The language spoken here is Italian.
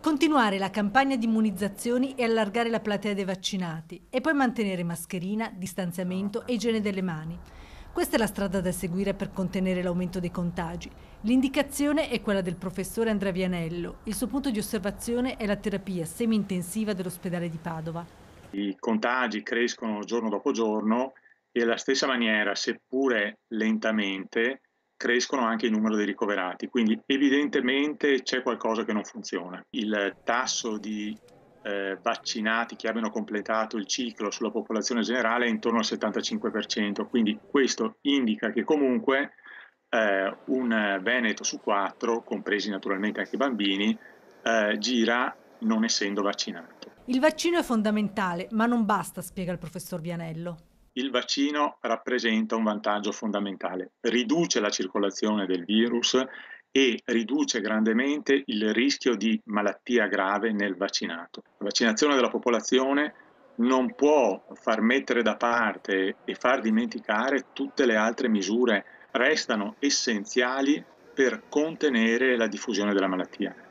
Continuare la campagna di immunizzazioni e allargare la platea dei vaccinati e poi mantenere mascherina, distanziamento e igiene delle mani. Questa è la strada da seguire per contenere l'aumento dei contagi. L'indicazione è quella del professore Andrea Vianello. Il suo punto di osservazione è la terapia semi-intensiva dell'ospedale di Padova. I contagi crescono giorno dopo giorno e alla stessa maniera, seppure lentamente, crescono anche il numero dei ricoverati, quindi evidentemente c'è qualcosa che non funziona. Il tasso di eh, vaccinati che abbiano completato il ciclo sulla popolazione generale è intorno al 75%, quindi questo indica che comunque eh, un Veneto su quattro, compresi naturalmente anche i bambini, eh, gira non essendo vaccinato. Il vaccino è fondamentale, ma non basta, spiega il professor Vianello il vaccino rappresenta un vantaggio fondamentale, riduce la circolazione del virus e riduce grandemente il rischio di malattia grave nel vaccinato. La vaccinazione della popolazione non può far mettere da parte e far dimenticare tutte le altre misure, restano essenziali per contenere la diffusione della malattia.